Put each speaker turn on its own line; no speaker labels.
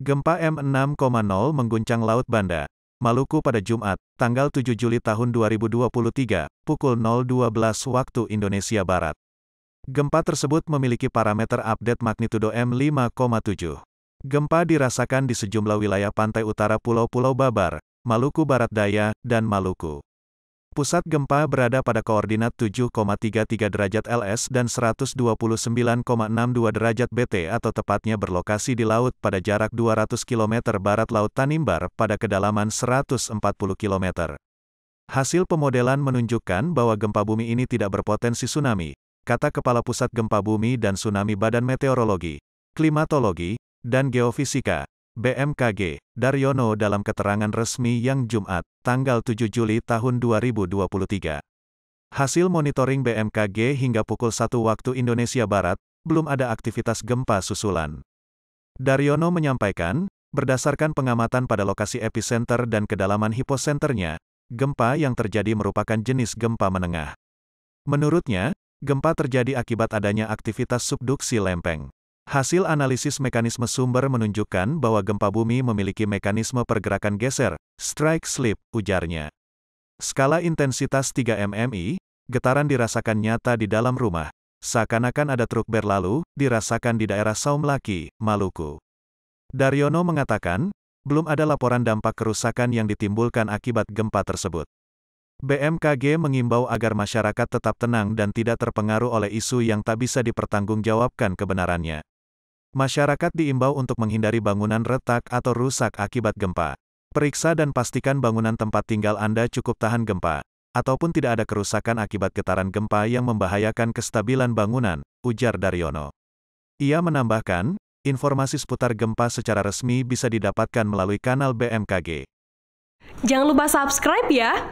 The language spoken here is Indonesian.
Gempa M6,0 mengguncang Laut Banda, Maluku pada Jumat, tanggal 7 Juli tahun 2023, pukul 0.12 waktu Indonesia Barat. Gempa tersebut memiliki parameter update magnitudo M5,7. Gempa dirasakan di sejumlah wilayah pantai utara Pulau-Pulau Babar, Maluku Barat Daya, dan Maluku. Pusat gempa berada pada koordinat 7,33 derajat LS dan 129,62 derajat BT atau tepatnya berlokasi di laut pada jarak 200 km barat Laut Tanimbar pada kedalaman 140 km. Hasil pemodelan menunjukkan bahwa gempa bumi ini tidak berpotensi tsunami, kata Kepala Pusat Gempa Bumi dan Tsunami Badan Meteorologi, Klimatologi, dan Geofisika, BMKG, Daryono dalam keterangan resmi yang Jumat, tanggal 7 Juli tahun 2023. Hasil monitoring BMKG hingga pukul 1 waktu Indonesia Barat, belum ada aktivitas gempa susulan. Daryono menyampaikan, berdasarkan pengamatan pada lokasi epicenter dan kedalaman hiposenternya, gempa yang terjadi merupakan jenis gempa menengah. Menurutnya, gempa terjadi akibat adanya aktivitas subduksi lempeng. Hasil analisis mekanisme sumber menunjukkan bahwa gempa bumi memiliki mekanisme pergerakan geser, strike slip, ujarnya. Skala intensitas 3 MMI, getaran dirasakan nyata di dalam rumah. Seakan-akan ada truk berlalu, dirasakan di daerah Saumlaki, Maluku. Daryono mengatakan, belum ada laporan dampak kerusakan yang ditimbulkan akibat gempa tersebut. BMKG mengimbau agar masyarakat tetap tenang dan tidak terpengaruh oleh isu yang tak bisa dipertanggungjawabkan kebenarannya. Masyarakat diimbau untuk menghindari bangunan retak atau rusak akibat gempa. Periksa dan pastikan bangunan tempat tinggal Anda cukup tahan gempa, ataupun tidak ada kerusakan akibat getaran gempa yang membahayakan kestabilan bangunan, ujar Daryono. Ia menambahkan, informasi seputar gempa secara resmi bisa didapatkan melalui kanal BMKG. Jangan lupa subscribe ya!